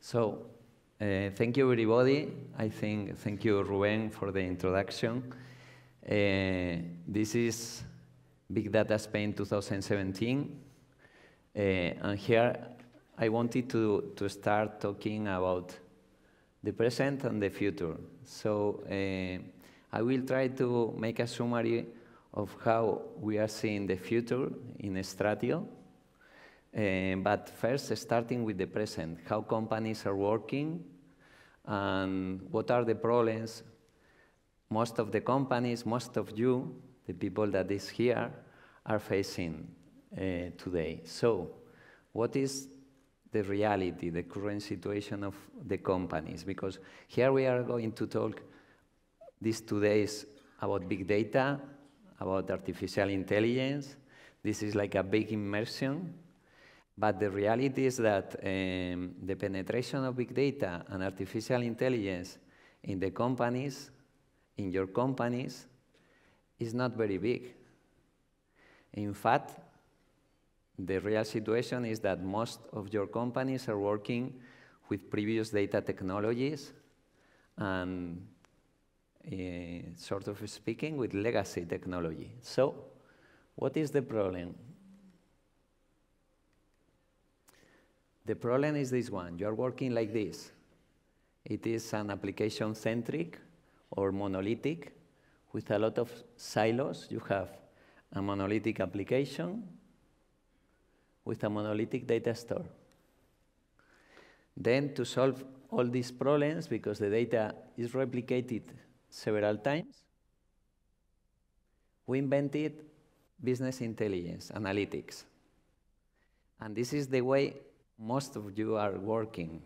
So uh, thank you, everybody. I think thank you, Ruben, for the introduction. Uh, this is Big Data Spain 2017. Uh, and here I wanted to, to start talking about the present and the future. So uh, I will try to make a summary of how we are seeing the future in Stratio Eh, but first, starting with the present, how companies are working and what are the problems most of the companies, most of you, the people that is here, are facing uh, today. So, what is the reality, the current situation of the companies? Because here we are going to talk these two days about big data, about artificial intelligence. This is like a big immersion but the reality is that um, the penetration of big data and artificial intelligence in the companies, in your companies, is not very big. In fact, the real situation is that most of your companies are working with previous data technologies and, uh, sort of speaking, with legacy technology. So, what is the problem? The problem is this one. You are working like this. It is an application-centric or monolithic with a lot of silos. You have a monolithic application with a monolithic data store. Then to solve all these problems, because the data is replicated several times, we invented business intelligence, analytics. And this is the way most of you are working.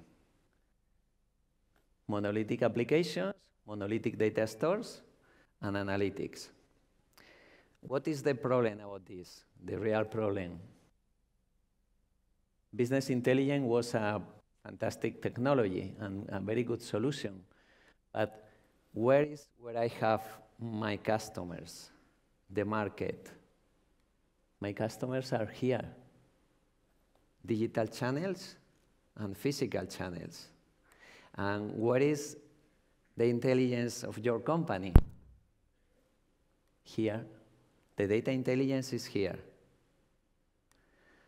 Monolithic applications, monolithic data stores, and analytics. What is the problem about this, the real problem? Business intelligence was a fantastic technology and a very good solution, but where is where I have my customers, the market? My customers are here digital channels and physical channels. And what is the intelligence of your company? Here. The data intelligence is here.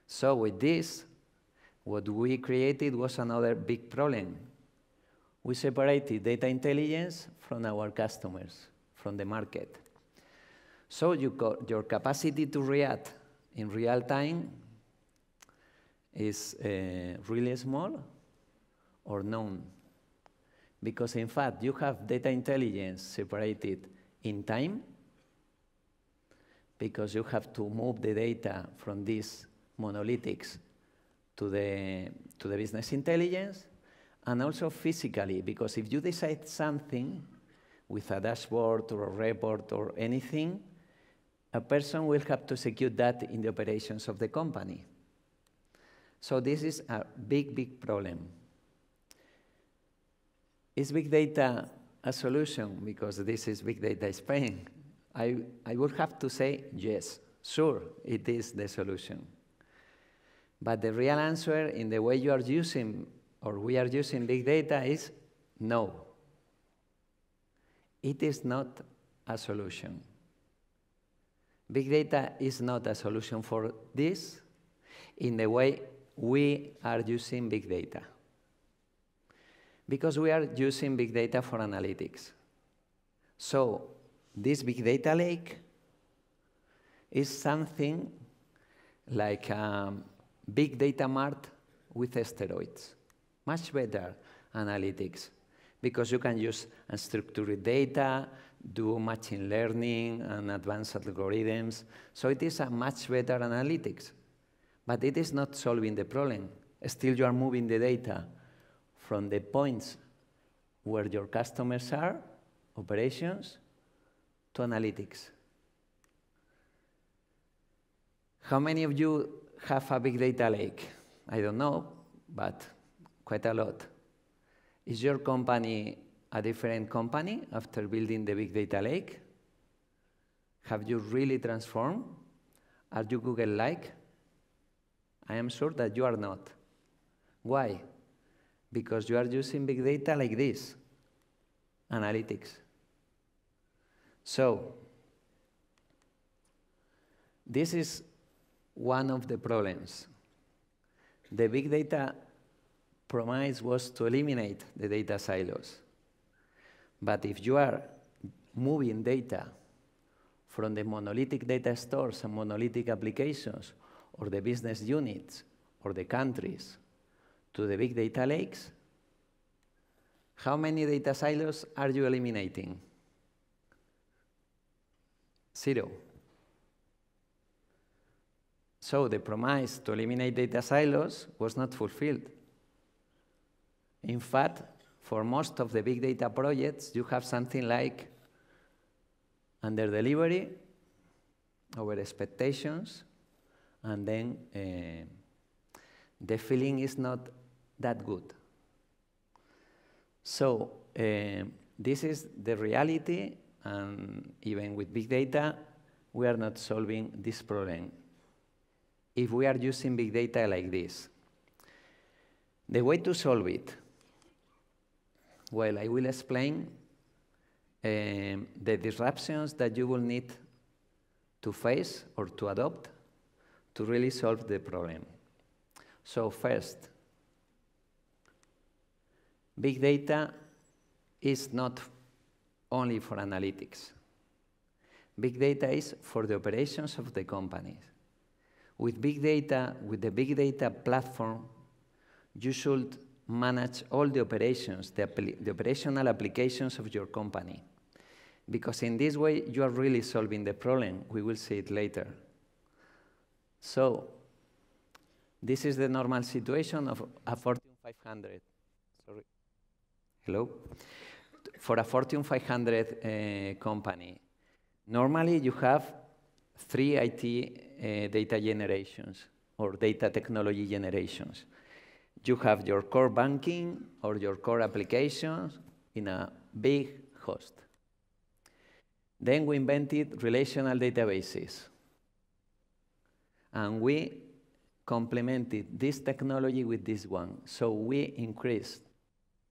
So with this, what we created was another big problem. We separated data intelligence from our customers, from the market. So you your capacity to react in real time is uh, really small or known, Because in fact, you have data intelligence separated in time, because you have to move the data from these monolithics to the, to the business intelligence, and also physically, because if you decide something with a dashboard or a report or anything, a person will have to execute that in the operations of the company. So this is a big, big problem. Is big data a solution? Because this is big data Spain. I, I would have to say yes, sure, it is the solution. But the real answer in the way you are using or we are using big data is no. It is not a solution. Big data is not a solution for this in the way we are using big data. Because we are using big data for analytics. So this big data lake is something like a um, big data mart with steroids. Much better analytics because you can use unstructured data, do machine learning and advanced algorithms. So it is a much better analytics. But it is not solving the problem. Still, you are moving the data from the points where your customers are, operations, to analytics. How many of you have a big data lake? I don't know, but quite a lot. Is your company a different company after building the big data lake? Have you really transformed? Are you Google-like? I am sure that you are not. Why? Because you are using big data like this analytics. So, this is one of the problems. The big data promise was to eliminate the data silos. But if you are moving data from the monolithic data stores and monolithic applications or the business units or the countries to the big data lakes, how many data silos are you eliminating? Zero. So the promise to eliminate data silos was not fulfilled. In fact, for most of the big data projects, you have something like under delivery, over expectations, and then uh, the feeling is not that good. So uh, this is the reality, and even with big data, we are not solving this problem if we are using big data like this. The way to solve it, well, I will explain um, the disruptions that you will need to face or to adopt to really solve the problem. So first, big data is not only for analytics. Big data is for the operations of the companies. With big data, with the big data platform, you should manage all the operations, the, the operational applications of your company. Because in this way, you are really solving the problem. We will see it later. So this is the normal situation of a Fortune 500. Sorry. Hello? For a Fortune 500 uh, company, normally you have three IT uh, data generations or data technology generations. You have your core banking or your core applications in a big host. Then we invented relational databases and we complemented this technology with this one. So we increased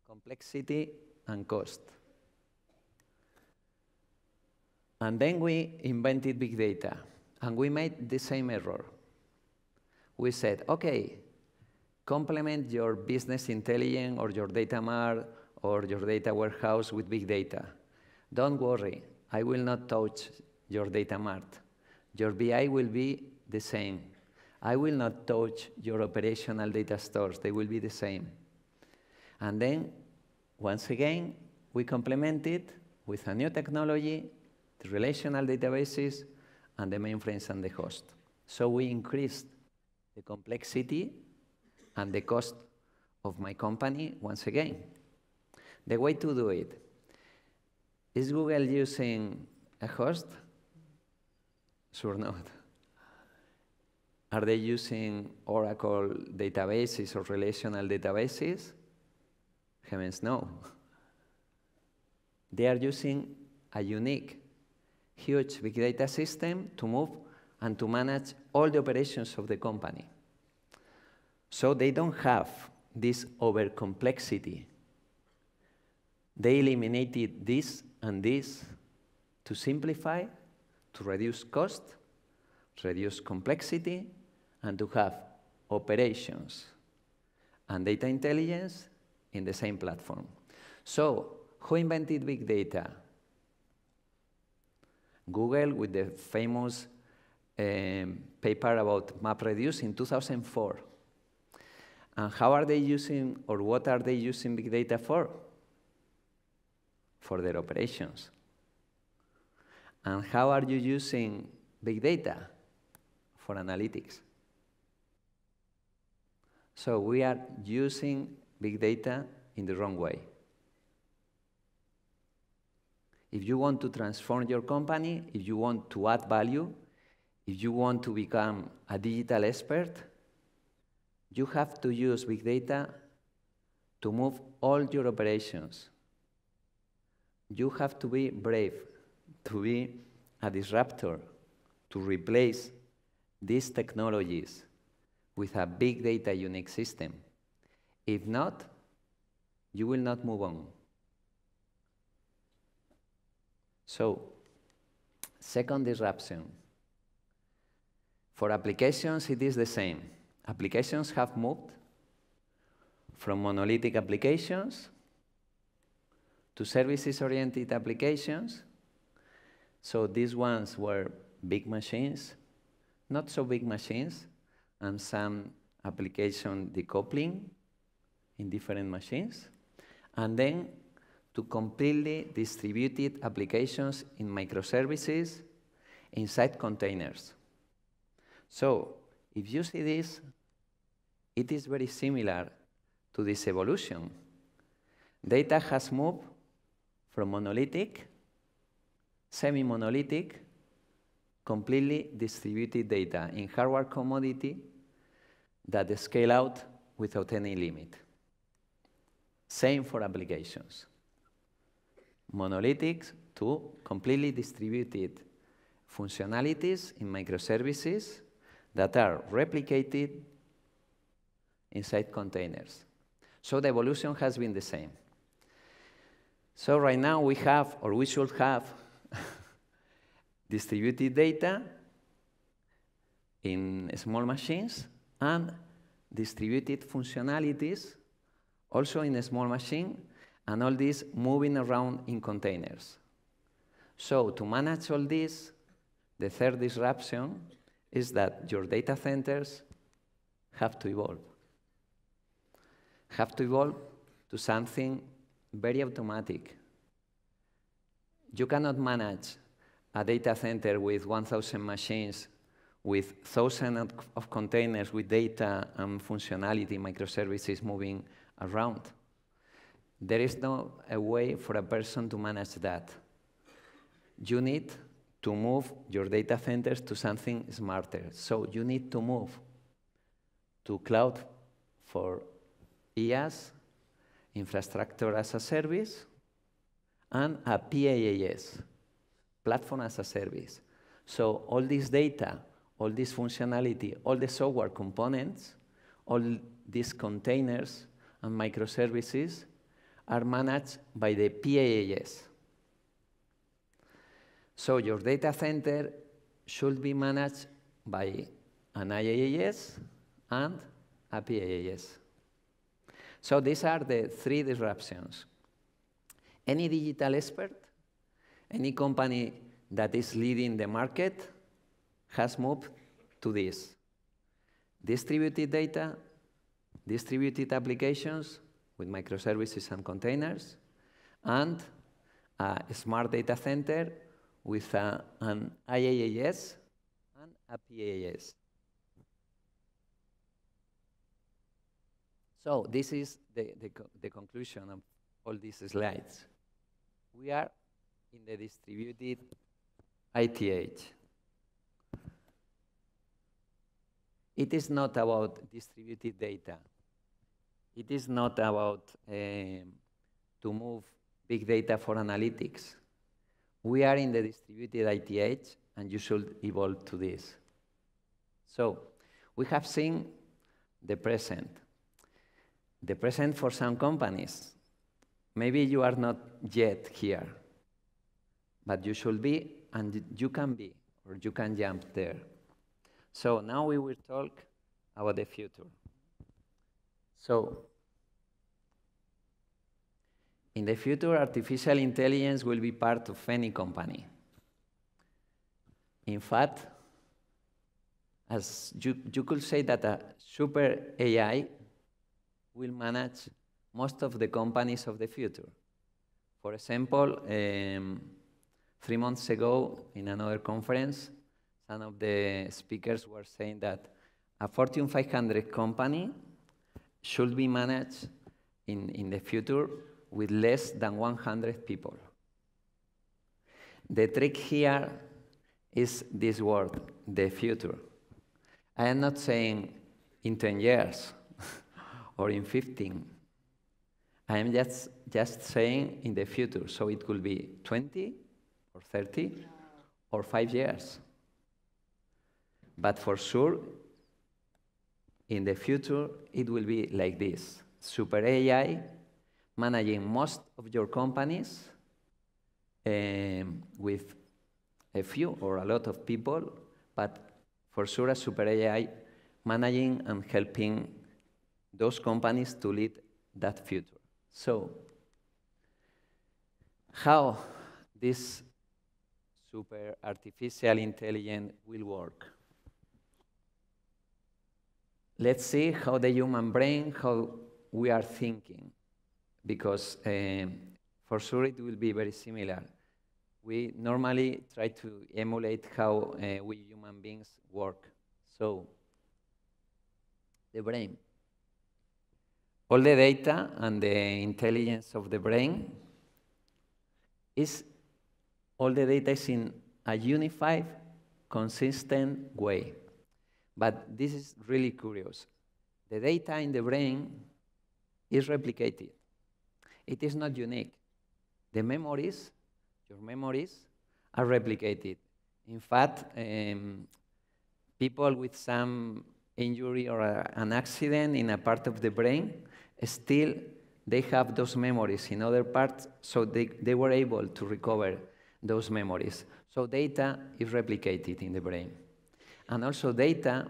complexity and cost. And then we invented big data. And we made the same error. We said, OK, complement your business intelligence or your data mart or your data warehouse with big data. Don't worry, I will not touch your data mart. Your BI will be the same. I will not touch your operational data stores. They will be the same. And then, once again, we complement it with a new technology, the relational databases, and the mainframes and the host. So we increased the complexity and the cost of my company once again. The way to do it is Google using a host? Sure not. Are they using Oracle databases or relational databases? Heavens, no. They are using a unique, huge big data system to move and to manage all the operations of the company. So they don't have this over complexity. They eliminated this and this to simplify, to reduce cost, reduce complexity, and to have operations and data intelligence in the same platform. So, who invented big data? Google with the famous um, paper about MapReduce in 2004. And how are they using, or what are they using big data for? For their operations. And how are you using big data? For analytics. So we are using big data in the wrong way. If you want to transform your company, if you want to add value, if you want to become a digital expert, you have to use big data to move all your operations. You have to be brave, to be a disruptor, to replace these technologies with a big data unique system. If not, you will not move on. So, second disruption. For applications, it is the same. Applications have moved from monolithic applications to services-oriented applications. So these ones were big machines, not so big machines, and some application decoupling in different machines, and then to completely distributed applications in microservices inside containers. So if you see this, it is very similar to this evolution. Data has moved from monolithic, semi-monolithic, completely distributed data in hardware commodity that they scale out without any limit. Same for applications. Monolithic to completely distributed functionalities in microservices that are replicated inside containers. So the evolution has been the same. So right now we have, or we should have, distributed data in small machines and distributed functionalities, also in a small machine, and all this moving around in containers. So to manage all this, the third disruption is that your data centers have to evolve. Have to evolve to something very automatic. You cannot manage a data center with 1,000 machines with thousands of containers with data and functionality microservices moving around. There is no a way for a person to manage that. You need to move your data centers to something smarter. So you need to move to cloud for IaaS, infrastructure as a service, and a PaaS, platform as a service. So all this data all this functionality, all the software components, all these containers and microservices are managed by the PaaS. So your data center should be managed by an IaaS and a PaaS. So these are the three disruptions. Any digital expert, any company that is leading the market has moved to this. Distributed data, distributed applications with microservices and containers, and a smart data center with a, an IaaS and a PaaS. So this is the, the, the conclusion of all these slides. We are in the distributed ITH. it is not about distributed data. It is not about um, to move big data for analytics. We are in the distributed ITH, and you should evolve to this. So we have seen the present. The present for some companies. Maybe you are not yet here, but you should be, and you can be, or you can jump there. So now we will talk about the future. So in the future, artificial intelligence will be part of any company. In fact, as you, you could say that a super AI will manage most of the companies of the future. For example, um, three months ago in another conference, some of the speakers were saying that a Fortune 500 company should be managed in, in the future with less than 100 people. The trick here is this word, the future. I am not saying in 10 years or in 15. I am just, just saying in the future. So it could be 20 or 30 or five years. But for sure, in the future, it will be like this. Super AI managing most of your companies um, with a few or a lot of people, but for sure a super AI managing and helping those companies to lead that future. So how this super artificial intelligence will work? let's see how the human brain, how we are thinking, because um, for sure it will be very similar. We normally try to emulate how uh, we human beings work. So, the brain. All the data and the intelligence of the brain is, all the data is in a unified, consistent way. But this is really curious. The data in the brain is replicated. It is not unique. The memories, your memories, are replicated. In fact, um, people with some injury or a, an accident in a part of the brain, still they have those memories in other parts, so they, they were able to recover those memories. So data is replicated in the brain. And also data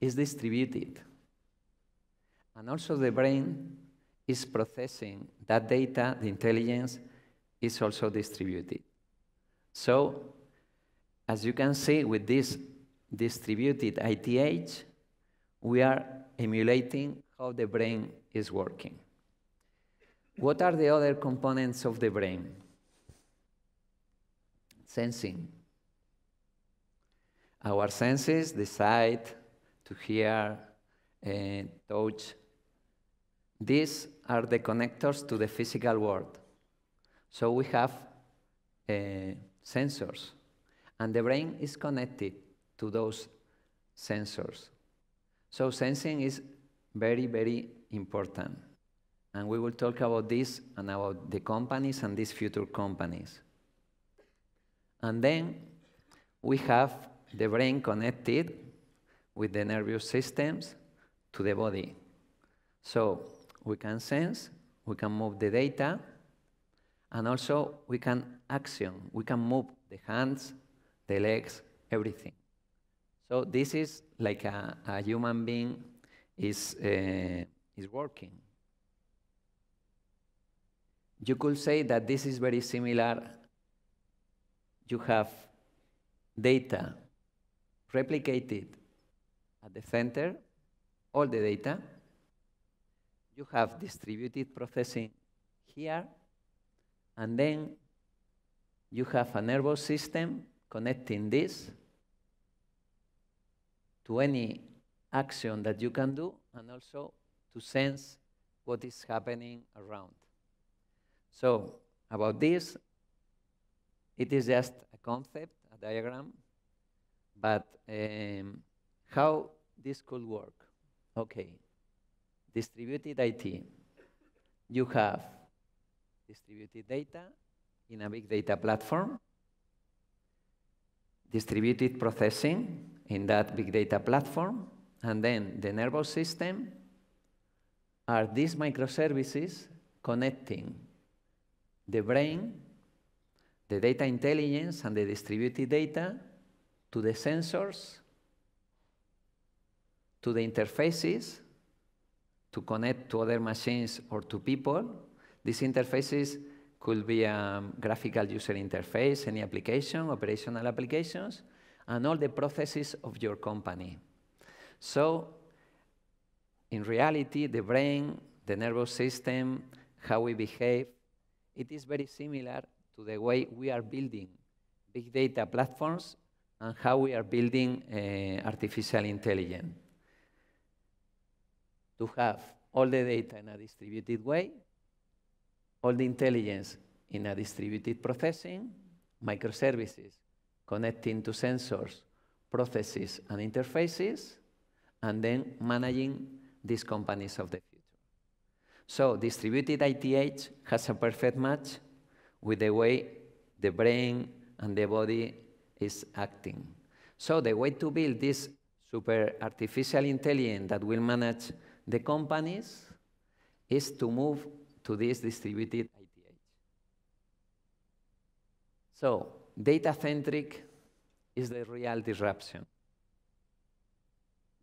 is distributed. And also the brain is processing that data, the intelligence is also distributed. So, as you can see with this distributed ITH, we are emulating how the brain is working. What are the other components of the brain? Sensing. Our senses, the sight, to hear, and touch, these are the connectors to the physical world. So we have uh, sensors, and the brain is connected to those sensors. So sensing is very, very important. And we will talk about this and about the companies and these future companies. And then we have the brain connected with the nervous systems to the body. So we can sense, we can move the data, and also we can action, we can move the hands, the legs, everything. So this is like a, a human being is, uh, is working. You could say that this is very similar. You have data replicate it at the center, all the data. You have distributed processing here, and then you have a nervous system connecting this to any action that you can do, and also to sense what is happening around. So about this, it is just a concept, a diagram, but um, how this could work? Okay, distributed IT. You have distributed data in a big data platform, distributed processing in that big data platform, and then the nervous system are these microservices connecting the brain, the data intelligence, and the distributed data to the sensors, to the interfaces, to connect to other machines or to people. These interfaces could be a graphical user interface, any application, operational applications, and all the processes of your company. So, in reality, the brain, the nervous system, how we behave, it is very similar to the way we are building big data platforms and how we are building uh, artificial intelligence. To have all the data in a distributed way, all the intelligence in a distributed processing, microservices connecting to sensors, processes, and interfaces, and then managing these companies of the future. So distributed ITH has a perfect match with the way the brain and the body is acting. So the way to build this super artificial intelligence that will manage the companies is to move to this distributed ITH. So data-centric is the real disruption.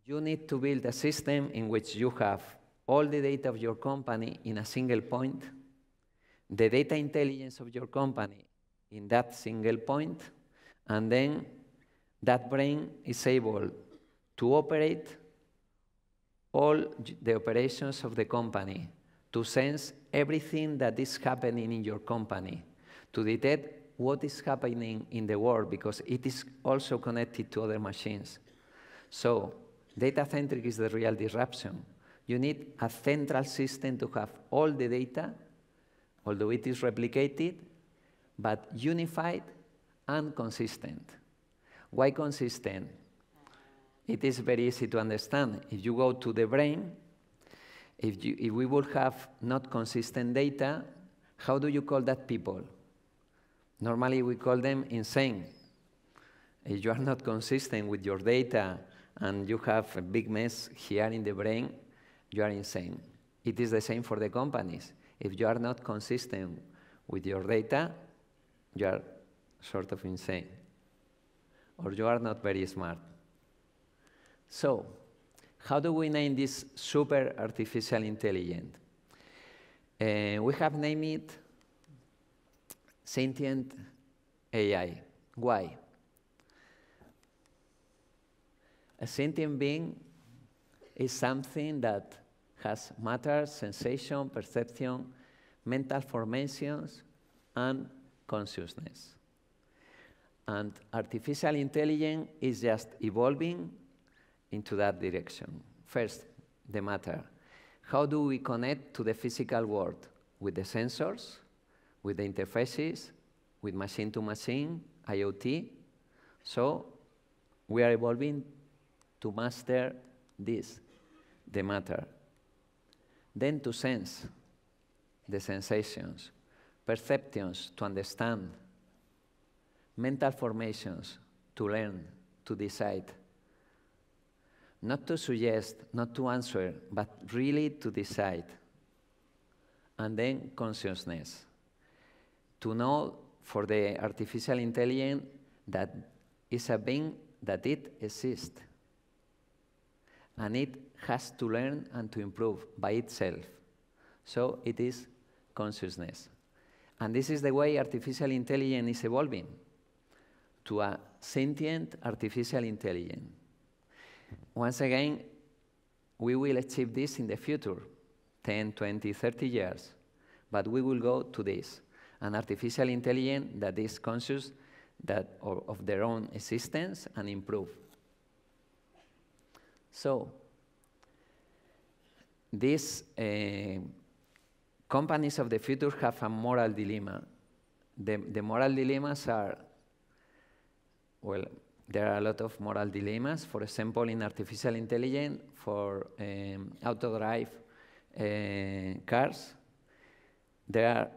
You need to build a system in which you have all the data of your company in a single point, the data intelligence of your company in that single point, and then that brain is able to operate all the operations of the company, to sense everything that is happening in your company, to detect what is happening in the world because it is also connected to other machines. So, data centric is the real disruption. You need a central system to have all the data, although it is replicated, but unified and consistent. Why consistent? It is very easy to understand. If you go to the brain, if, you, if we would have not consistent data, how do you call that people? Normally we call them insane. If you are not consistent with your data and you have a big mess here in the brain, you are insane. It is the same for the companies. If you are not consistent with your data, you are sort of insane, or you are not very smart. So, how do we name this super artificial intelligence? Uh, we have named it sentient AI. Why? A sentient being is something that has matter, sensation, perception, mental formations, and consciousness. And artificial intelligence is just evolving into that direction. First, the matter. How do we connect to the physical world? With the sensors, with the interfaces, with machine to machine, IoT. So we are evolving to master this, the matter. Then to sense the sensations, perceptions to understand mental formations to learn, to decide. Not to suggest, not to answer, but really to decide. And then consciousness. To know for the artificial intelligence that is a being that it exists. And it has to learn and to improve by itself. So it is consciousness. And this is the way artificial intelligence is evolving to a sentient artificial intelligence. Once again, we will achieve this in the future 10, 20, 30 years. But we will go to this an artificial intelligence that is conscious that, of their own existence and improve. So, these uh, companies of the future have a moral dilemma. The, the moral dilemmas are well, there are a lot of moral dilemmas. For example, in artificial intelligence, for um, auto-drive uh, cars, there are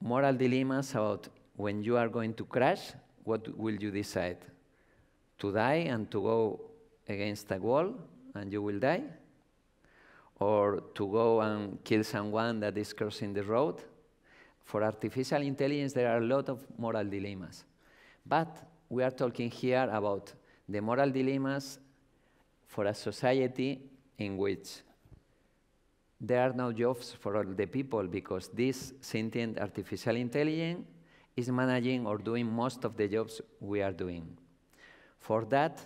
moral dilemmas about when you are going to crash, what will you decide? To die and to go against a wall and you will die? Or to go and kill someone that is crossing the road? For artificial intelligence, there are a lot of moral dilemmas. But we are talking here about the moral dilemmas for a society in which there are no jobs for all the people because this sentient artificial intelligence is managing or doing most of the jobs we are doing. For that,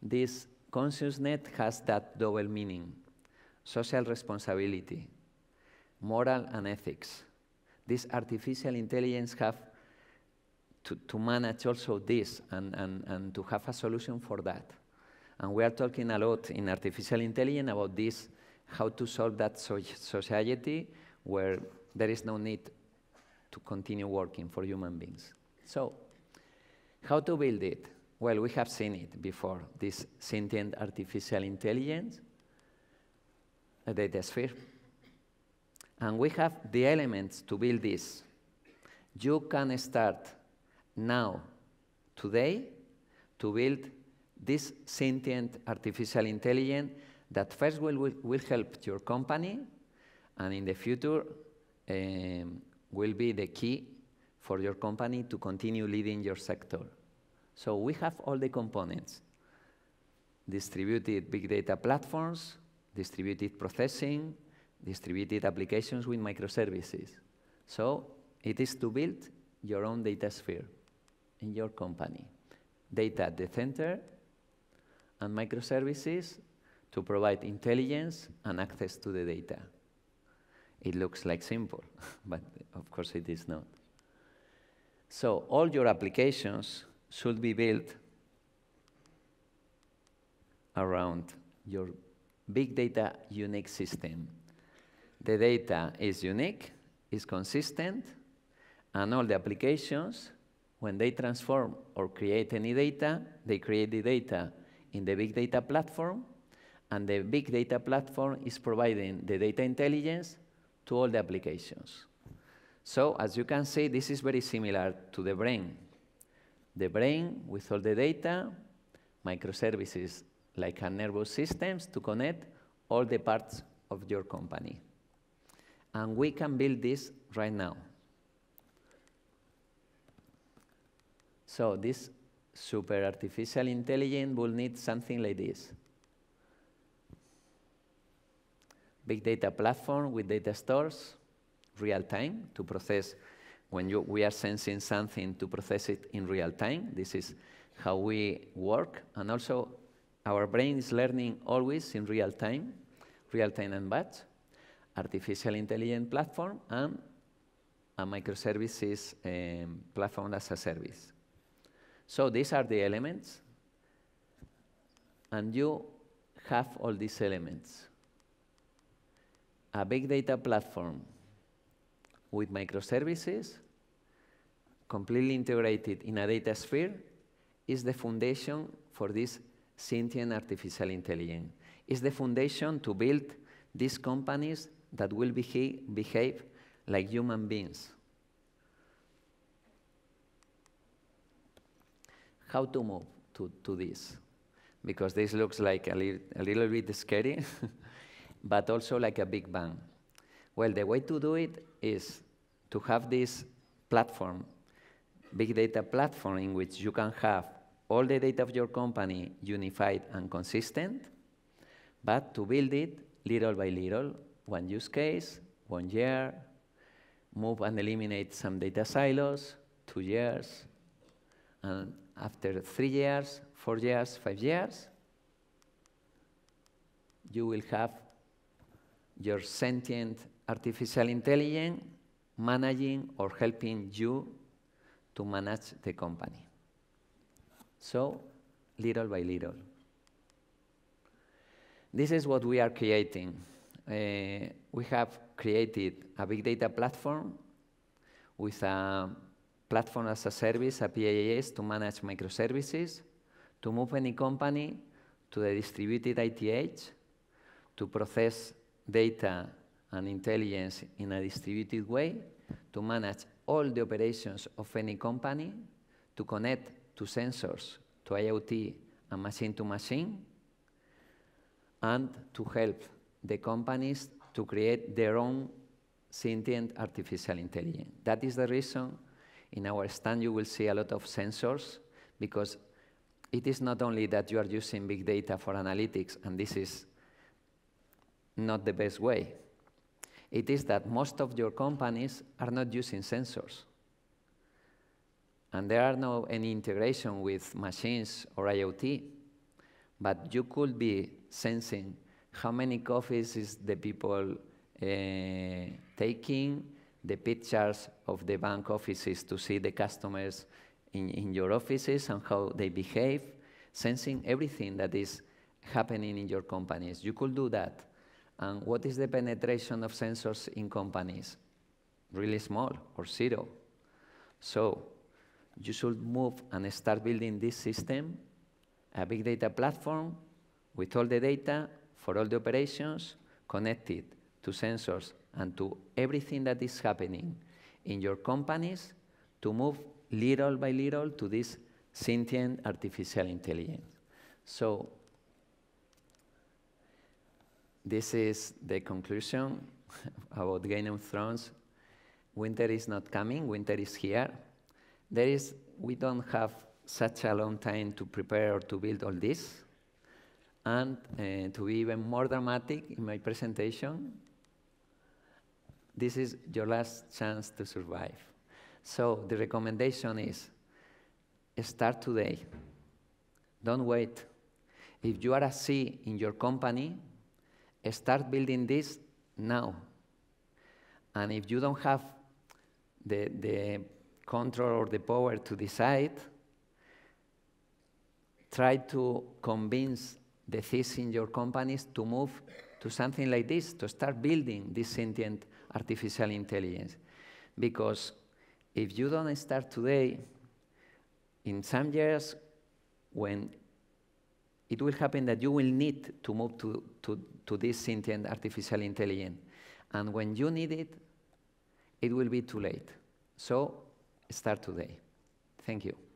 this consciousness has that double meaning, social responsibility, moral and ethics. This artificial intelligence have to, to manage also this and, and, and to have a solution for that. And we are talking a lot in artificial intelligence about this, how to solve that so society where there is no need to continue working for human beings. So, how to build it? Well, we have seen it before, this sentient artificial intelligence, a data sphere. And we have the elements to build this. You can start now, today, to build this sentient artificial intelligence that first will, will, will help your company and in the future um, will be the key for your company to continue leading your sector. So we have all the components. Distributed big data platforms, distributed processing, distributed applications with microservices. So it is to build your own data sphere in your company. Data at the center and microservices to provide intelligence and access to the data. It looks like simple, but of course it is not. So all your applications should be built around your big data unique system. The data is unique, is consistent, and all the applications when they transform or create any data, they create the data in the big data platform, and the big data platform is providing the data intelligence to all the applications. So as you can see, this is very similar to the brain. The brain with all the data, microservices like a nervous systems to connect all the parts of your company. And we can build this right now. So this super artificial intelligence will need something like this. Big data platform with data stores, real time to process when you, we are sensing something to process it in real time. This is how we work. And also, our brain is learning always in real time, real time and batch, artificial intelligence platform, and a microservices um, platform as a service. So these are the elements, and you have all these elements. A big data platform with microservices, completely integrated in a data sphere, is the foundation for this sentient artificial intelligence. It's the foundation to build these companies that will behave, behave like human beings. how to move to, to this, because this looks like a, li a little bit scary, but also like a big bang. Well, the way to do it is to have this platform, big data platform, in which you can have all the data of your company unified and consistent, but to build it little by little, one use case, one year, move and eliminate some data silos, two years, and after three years, four years, five years, you will have your sentient artificial intelligence managing or helping you to manage the company. So, little by little. This is what we are creating. Uh, we have created a big data platform with a platform as a service, a PaaS, to manage microservices, to move any company to the distributed ITH, to process data and intelligence in a distributed way, to manage all the operations of any company, to connect to sensors, to IoT, and machine to machine, and to help the companies to create their own sentient artificial intelligence. That is the reason in our stand, you will see a lot of sensors because it is not only that you are using big data for analytics, and this is not the best way. It is that most of your companies are not using sensors. And there are no any integration with machines or IoT, but you could be sensing how many coffees is the people uh, taking, the pictures of the bank offices to see the customers in, in your offices and how they behave, sensing everything that is happening in your companies. You could do that. And what is the penetration of sensors in companies? Really small or zero. So you should move and start building this system, a big data platform with all the data for all the operations connected to sensors and to everything that is happening in your companies to move little by little to this sentient artificial intelligence. So this is the conclusion about Game of Thrones. Winter is not coming, winter is here. There is, we don't have such a long time to prepare or to build all this. And uh, to be even more dramatic in my presentation, this is your last chance to survive. So the recommendation is start today. Don't wait. If you are a C in your company, start building this now. And if you don't have the, the control or the power to decide, try to convince the Cs in your companies to move to something like this, to start building this sentient artificial intelligence. Because if you don't start today, in some years, when it will happen that you will need to move to, to, to this sentient artificial intelligence. And when you need it, it will be too late. So start today. Thank you.